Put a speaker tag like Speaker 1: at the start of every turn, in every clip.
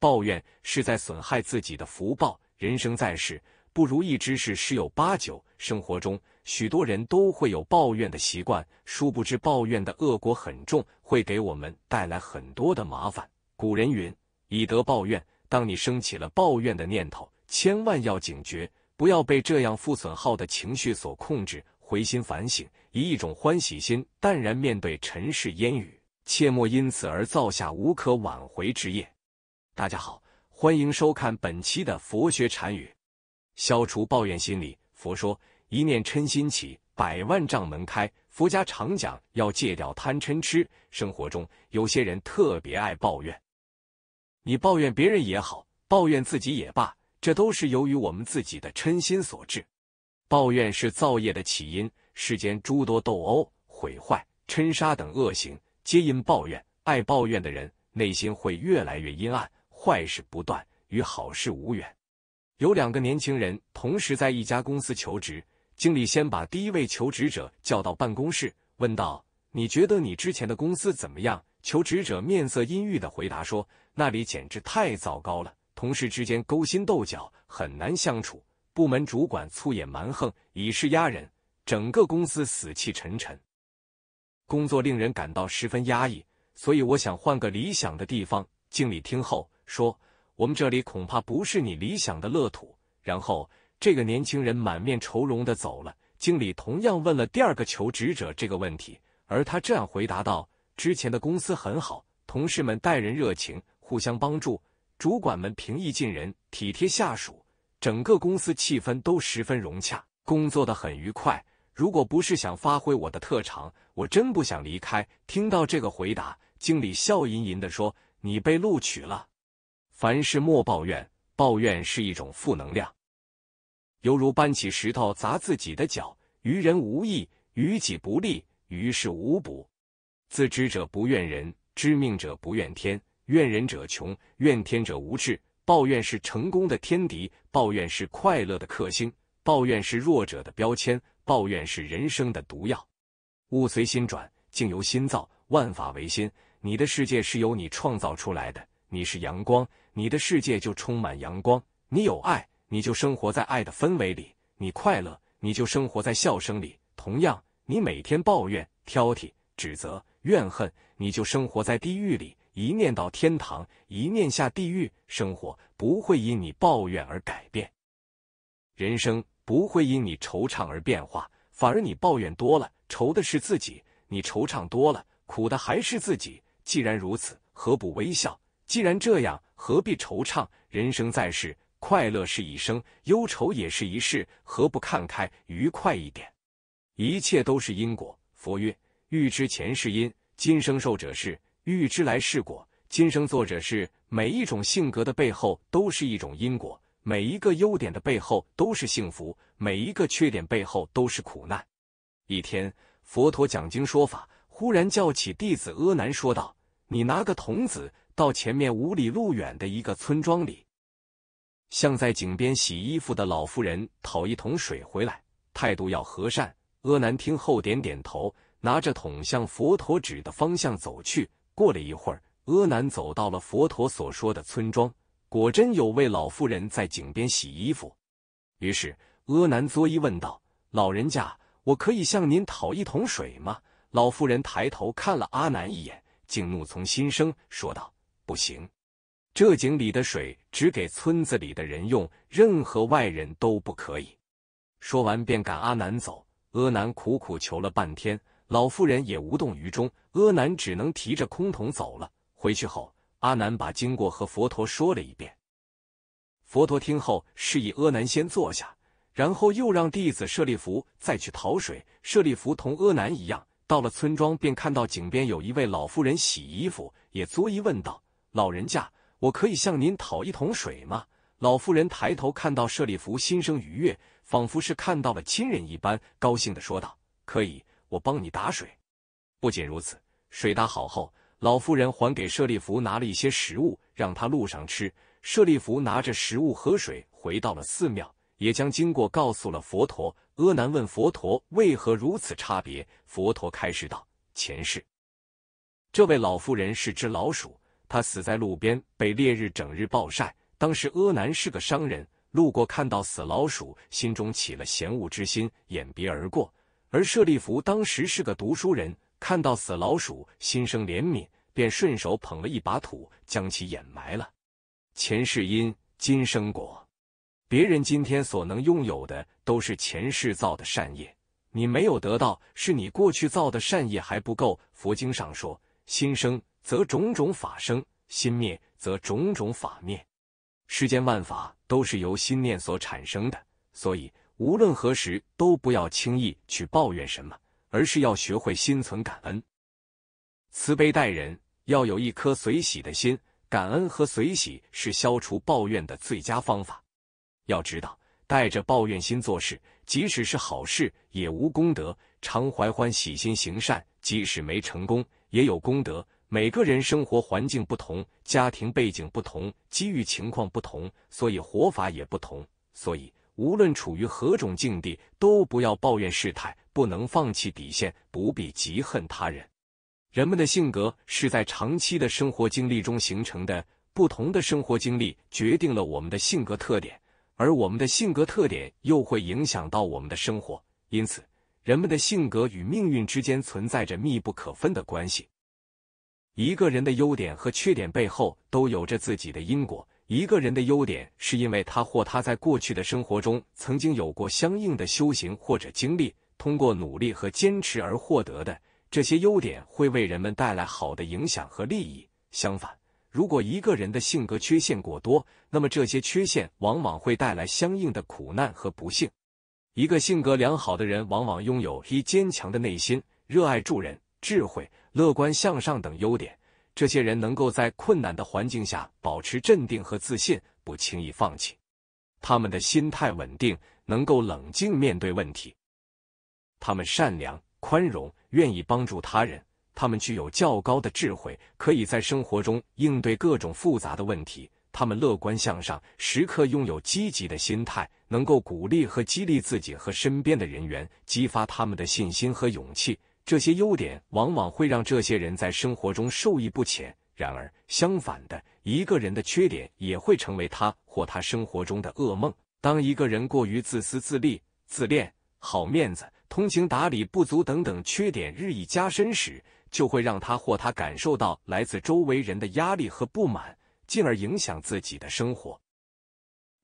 Speaker 1: 抱怨是在损害自己的福报。人生在世，不如意之事十有八九。生活中，许多人都会有抱怨的习惯，殊不知抱怨的恶果很重，会给我们带来很多的麻烦。古人云：“以德报怨。”当你升起了抱怨的念头，千万要警觉，不要被这样负损耗的情绪所控制，回心反省，以一种欢喜心淡然面对尘世烟雨，切莫因此而造下无可挽回之业。大家好，欢迎收看本期的佛学禅语。消除抱怨心理，佛说一念嗔心起，百万丈门开。佛家常讲要戒掉贪嗔痴。生活中有些人特别爱抱怨，你抱怨别人也好，抱怨自己也罢，这都是由于我们自己的嗔心所致。抱怨是造业的起因，世间诸多斗殴、毁坏、嗔杀等恶行，皆因抱怨。爱抱怨的人，内心会越来越阴暗。坏事不断，与好事无缘。有两个年轻人同时在一家公司求职，经理先把第一位求职者叫到办公室，问道：“你觉得你之前的公司怎么样？”求职者面色阴郁的回答说：“那里简直太糟糕了，同事之间勾心斗角，很难相处；部门主管粗野蛮横，以势压人，整个公司死气沉沉，工作令人感到十分压抑。所以我想换个理想的地方。”经理听后。说我们这里恐怕不是你理想的乐土。然后，这个年轻人满面愁容的走了。经理同样问了第二个求职者这个问题，而他这样回答道：“之前的公司很好，同事们待人热情，互相帮助，主管们平易近人，体贴下属，整个公司气氛都十分融洽，工作的很愉快。如果不是想发挥我的特长，我真不想离开。”听到这个回答，经理笑吟吟的说：“你被录取了。”凡事莫抱怨，抱怨是一种负能量，犹如搬起石头砸自己的脚，于人无益，于己不利，于事无补。自知者不怨人，知命者不怨天，怨人者穷，怨天者无志。抱怨是成功的天敌，抱怨是快乐的克星，抱怨是弱者的标签，抱怨是人生的毒药。物随心转，境由心造，万法唯心。你的世界是由你创造出来的，你是阳光。你的世界就充满阳光，你有爱，你就生活在爱的氛围里；你快乐，你就生活在笑声里。同样，你每天抱怨、挑剔、指责、怨恨，你就生活在地狱里。一念到天堂，一念下地狱，生活不会因你抱怨而改变，人生不会因你惆怅而变化。反而，你抱怨多了，愁的是自己；你惆怅多了，苦的还是自己。既然如此，何不微笑？既然这样。何必惆怅？人生在世，快乐是一生，忧愁也是一世，何不看开，愉快一点？一切都是因果。佛曰：欲知前世因，今生受者是；欲知来世果，今生作者是。每一种性格的背后都是一种因果，每一个优点的背后都是幸福，每一个缺点背后都是苦难。一天，佛陀讲经说法，忽然叫起弟子阿难，说道：“你拿个童子。”到前面五里路远的一个村庄里，向在井边洗衣服的老妇人讨一桶水回来，态度要和善。阿难听后点点头，拿着桶向佛陀指的方向走去。过了一会儿，阿难走到了佛陀所说的村庄，果真有位老妇人在井边洗衣服。于是阿难作揖问道：“老人家，我可以向您讨一桶水吗？”老妇人抬头看了阿难一眼，竟怒从心生，说道。不行，这井里的水只给村子里的人用，任何外人都不可以说完，便赶阿南走。阿南苦苦求了半天，老妇人也无动于衷，阿南只能提着空桶走了。回去后，阿南把经过和佛陀说了一遍。佛陀听后示意阿南先坐下，然后又让弟子舍利弗再去讨水。舍利弗同阿南一样，到了村庄便看到井边有一位老妇人洗衣服，也作揖问道。老人家，我可以向您讨一桶水吗？老妇人抬头看到舍利弗，心生愉悦，仿佛是看到了亲人一般，高兴地说道：“可以，我帮你打水。”不仅如此，水打好后，老妇人还给舍利弗拿了一些食物，让他路上吃。舍利弗拿着食物和水回到了寺庙，也将经过告诉了佛陀。阿难问佛陀为何如此差别，佛陀开示道：“前世，这位老妇人是只老鼠。”他死在路边，被烈日整日暴晒。当时阿南是个商人，路过看到死老鼠，心中起了嫌恶之心，掩鼻而过。而舍利弗当时是个读书人，看到死老鼠，心生怜悯，便顺手捧了一把土，将其掩埋了。前世因，今生果。别人今天所能拥有的，都是前世造的善业。你没有得到，是你过去造的善业还不够。佛经上说。心生则种种法生，心灭则种种法灭。世间万法都是由心念所产生的，所以无论何时都不要轻易去抱怨什么，而是要学会心存感恩、慈悲待人，要有一颗随喜的心。感恩和随喜是消除抱怨的最佳方法。要知道，带着抱怨心做事，即使是好事也无功德；常怀欢喜心行善，即使没成功。也有功德。每个人生活环境不同，家庭背景不同，机遇情况不同，所以活法也不同。所以，无论处于何种境地，都不要抱怨事态，不能放弃底线，不必嫉恨他人。人们的性格是在长期的生活经历中形成的，不同的生活经历决定了我们的性格特点，而我们的性格特点又会影响到我们的生活。因此。人们的性格与命运之间存在着密不可分的关系。一个人的优点和缺点背后都有着自己的因果。一个人的优点是因为他或他在过去的生活中曾经有过相应的修行或者经历，通过努力和坚持而获得的。这些优点会为人们带来好的影响和利益。相反，如果一个人的性格缺陷过多，那么这些缺陷往往会带来相应的苦难和不幸。一个性格良好的人，往往拥有一坚强的内心、热爱助人、智慧、乐观向上等优点。这些人能够在困难的环境下保持镇定和自信，不轻易放弃。他们的心态稳定，能够冷静面对问题。他们善良、宽容，愿意帮助他人。他们具有较高的智慧，可以在生活中应对各种复杂的问题。他们乐观向上，时刻拥有积极的心态，能够鼓励和激励自己和身边的人员，激发他们的信心和勇气。这些优点往往会让这些人在生活中受益不浅。然而，相反的，一个人的缺点也会成为他或他生活中的噩梦。当一个人过于自私自利、自恋、好面子、通情达理不足等等缺点日益加深时，就会让他或他感受到来自周围人的压力和不满。进而影响自己的生活。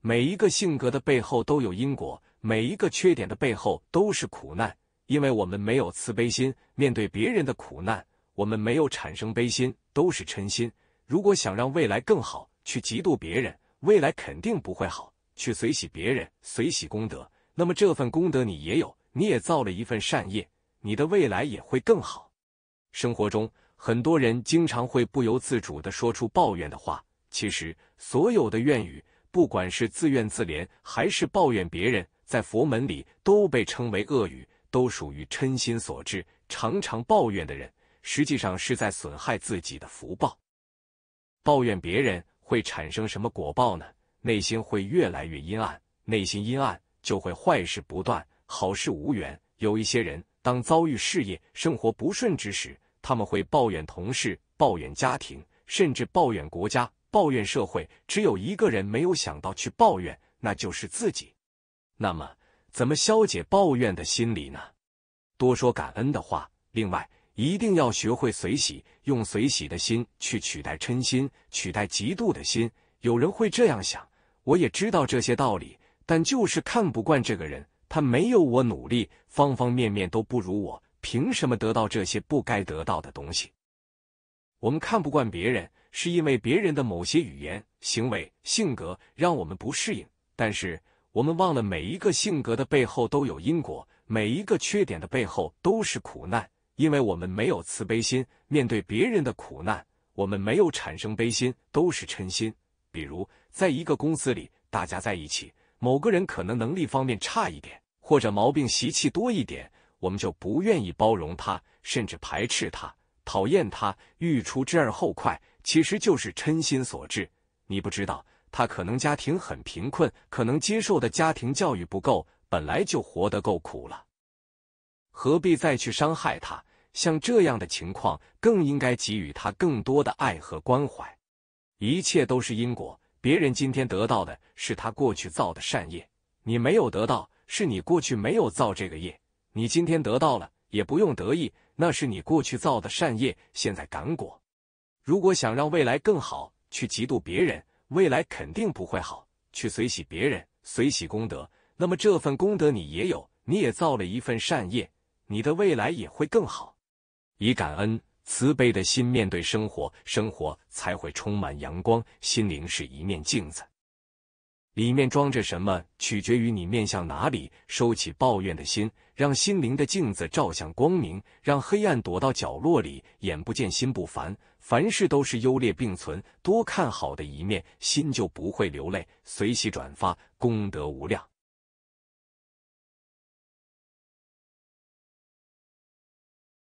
Speaker 1: 每一个性格的背后都有因果，每一个缺点的背后都是苦难。因为我们没有慈悲心，面对别人的苦难，我们没有产生悲心，都是嗔心。如果想让未来更好，去嫉妒别人，未来肯定不会好；去随喜别人，随喜功德，那么这份功德你也有，你也造了一份善业，你的未来也会更好。生活中，很多人经常会不由自主地说出抱怨的话。其实，所有的怨语，不管是自怨自怜，还是抱怨别人，在佛门里都被称为恶语，都属于嗔心所致。常常抱怨的人，实际上是在损害自己的福报。抱怨别人会产生什么果报呢？内心会越来越阴暗，内心阴暗就会坏事不断，好事无缘。有一些人，当遭遇事业、生活不顺之时，他们会抱怨同事，抱怨家庭，甚至抱怨国家。抱怨社会，只有一个人没有想到去抱怨，那就是自己。那么，怎么消解抱怨的心理呢？多说感恩的话，另外，一定要学会随喜，用随喜的心去取代嗔心，取代嫉妒的心。有人会这样想：我也知道这些道理，但就是看不惯这个人，他没有我努力，方方面面都不如我，凭什么得到这些不该得到的东西？我们看不惯别人。是因为别人的某些语言、行为、性格让我们不适应，但是我们忘了每一个性格的背后都有因果，每一个缺点的背后都是苦难。因为我们没有慈悲心，面对别人的苦难，我们没有产生悲心，都是嗔心。比如在一个公司里，大家在一起，某个人可能能力方面差一点，或者毛病习气多一点，我们就不愿意包容他，甚至排斥他、讨厌他，欲除之而后快。其实就是嗔心所致。你不知道，他可能家庭很贫困，可能接受的家庭教育不够，本来就活得够苦了，何必再去伤害他？像这样的情况，更应该给予他更多的爱和关怀。一切都是因果，别人今天得到的是他过去造的善业，你没有得到，是你过去没有造这个业。你今天得到了，也不用得意，那是你过去造的善业，现在感果。如果想让未来更好，去嫉妒别人，未来肯定不会好；去随喜别人，随喜功德，那么这份功德你也有，你也造了一份善业，你的未来也会更好。以感恩、慈悲的心面对生活，生活才会充满阳光。心灵是一面镜子。里面装着什么，取决于你面向哪里。收起抱怨的心，让心灵的镜子照向光明，让黑暗躲到角落里，眼不见心不烦。凡事都是优劣并存，多看好的一面，心就不会流泪。随喜转发，功德无量。